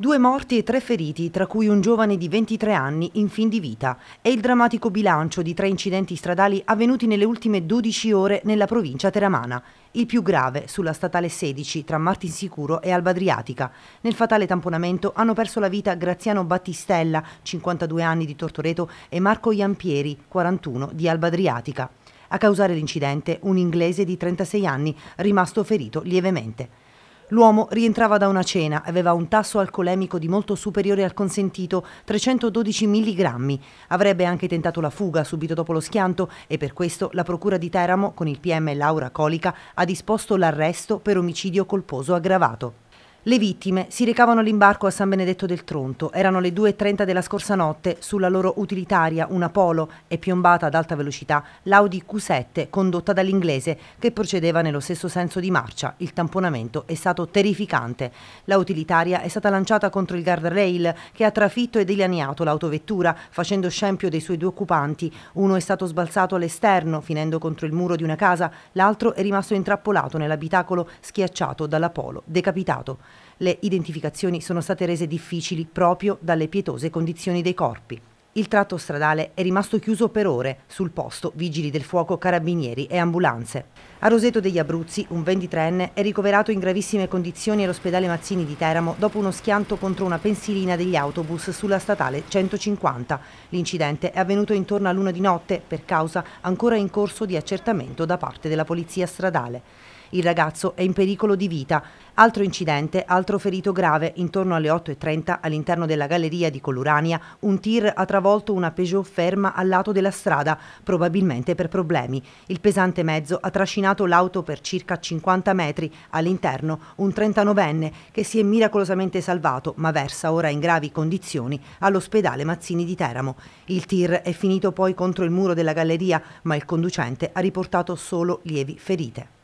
Due morti e tre feriti, tra cui un giovane di 23 anni in fin di vita. È il drammatico bilancio di tre incidenti stradali avvenuti nelle ultime 12 ore nella provincia teramana. Il più grave sulla statale 16 tra Martinsicuro e Alba Adriatica. Nel fatale tamponamento hanno perso la vita Graziano Battistella, 52 anni di Tortoreto, e Marco Iampieri, 41 di Alba Adriatica. A causare l'incidente un inglese di 36 anni, rimasto ferito lievemente. L'uomo rientrava da una cena, aveva un tasso alcolemico di molto superiore al consentito, 312 mg. Avrebbe anche tentato la fuga subito dopo lo schianto e per questo la Procura di Teramo, con il PM Laura Colica, ha disposto l'arresto per omicidio colposo aggravato. Le vittime si recavano all'imbarco a San Benedetto del Tronto. Erano le 2.30 della scorsa notte. Sulla loro utilitaria, una Polo, è piombata ad alta velocità l'Audi Q7 condotta dall'inglese che procedeva nello stesso senso di marcia. Il tamponamento è stato terrificante. La utilitaria è stata lanciata contro il guardrail che ha trafitto e delineato l'autovettura facendo scempio dei suoi due occupanti. Uno è stato sbalzato all'esterno finendo contro il muro di una casa, l'altro è rimasto intrappolato nell'abitacolo schiacciato dalla Polo, decapitato. Le identificazioni sono state rese difficili proprio dalle pietose condizioni dei corpi. Il tratto stradale è rimasto chiuso per ore, sul posto vigili del fuoco, carabinieri e ambulanze. A Roseto degli Abruzzi un 23enne è ricoverato in gravissime condizioni all'ospedale Mazzini di Teramo dopo uno schianto contro una pensilina degli autobus sulla statale 150. L'incidente è avvenuto intorno a luna di notte per causa ancora in corso di accertamento da parte della polizia stradale. Il ragazzo è in pericolo di vita. Altro incidente, altro ferito grave. Intorno alle 8.30 all'interno della galleria di Colurania un tir ha travolto una Peugeot ferma al lato della strada, probabilmente per problemi. Il pesante mezzo ha trascinato l'auto per circa 50 metri. All'interno un 39enne che si è miracolosamente salvato ma versa ora in gravi condizioni all'ospedale Mazzini di Teramo. Il tir è finito poi contro il muro della galleria ma il conducente ha riportato solo lievi ferite.